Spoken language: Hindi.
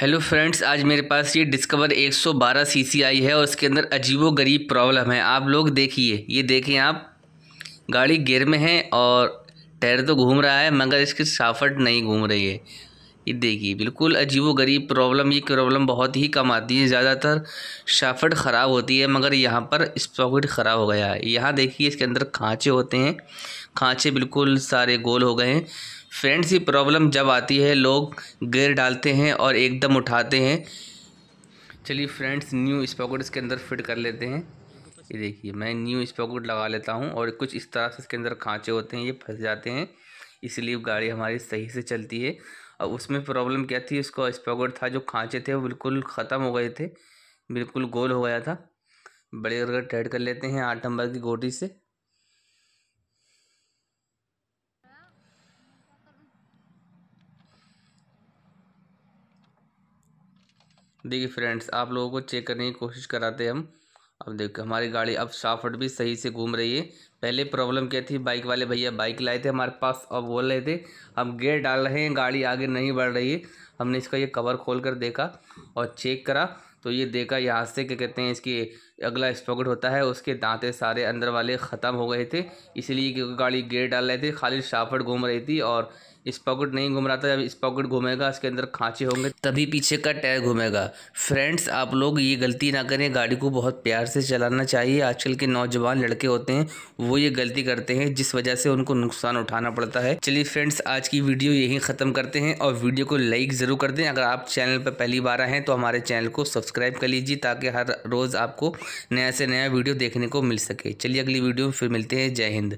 हेलो फ्रेंड्स आज मेरे पास ये डिस्कवर 112 आई है और इसके अंदर अजीबो गरीब प्रॉब्लम है आप लोग देखिए ये देखें आप गाड़ी गियर में है और टायर तो घूम रहा है मगर इसकी साफट नहीं घूम रही है ये देखिए बिल्कुल अजीबोगरीब प्रॉब्लम ये प्रॉब्लम बहुत ही कम आती है ज़्यादातर शाफट ख़राब होती है मगर यहाँ पर स्पॉकेट ख़राब हो गया है यहाँ देखिए इसके अंदर खाँचे होते हैं खाँचे बिल्कुल सारे गोल हो गए हैं फ्रेंड्स ये प्रॉब्लम जब आती है लोग गेर डालते हैं और एकदम उठाते हैं चलिए फ्रेंड्स न्यू स्पॉकेट इसके अंदर फिट कर लेते हैं ये देखिए मैं न्यू स्पॉकेट लगा लेता हूँ और कुछ इस तरह से इसके अंदर खाँचे होते हैं ये फंस जाते हैं इसलिए गाड़ी हमारी सही से चलती है और उसमें प्रॉब्लम क्या थी उसका स्पॉकेट था जो खाँचे थे वो बिल्कुल ख़त्म हो गए थे बिल्कुल गोल हो गया था बड़े करके टाइट कर लेते हैं आठ नंबर की गोटी से देखिए फ्रेंड्स आप लोगों को चेक करने की कोशिश कराते हम अब देखो हमारी गाड़ी अब साफट भी सही से घूम रही है पहले प्रॉब्लम क्या थी बाइक वाले भैया बाइक लाए थे हमारे पास अब बोल रहे थे हम गेयर डाल रहे हैं गाड़ी आगे नहीं बढ़ रही है हमने इसका ये कवर खोल कर देखा और चेक करा तो ये देखा यहाँ से क्या कहते हैं इसकी अगला स्पॉकेट होता है उसके दांते सारे अंदर वाले ख़त्म हो गए थे इसलिए क्योंकि गाड़ी गेयर डाल रहे थे खाली साफट घूम रही थी और इस पॉकेट नहीं घूम रहा था जब इस पॉकेट घूमेगा इसके अंदर खाँचे होंगे तभी पीछे का टायर घूमेगा फ्रेंड्स आप लोग ये गलती ना करें गाड़ी को बहुत प्यार से चलाना चाहिए आजकल के नौजवान लड़के होते हैं वो ये गलती करते हैं जिस वजह से उनको नुकसान उठाना पड़ता है चलिए फ्रेंड्स आज की वीडियो यही ख़त्म करते हैं और वीडियो को लाइक ज़रूर कर दें अगर आप चैनल पर पहली बार आए हैं तो हमारे चैनल को सब्सक्राइब कर लीजिए ताकि हर रोज़ आपको नया से नया वीडियो देखने को मिल सके चलिए अगली वीडियो में फिर मिलते हैं जय हिंद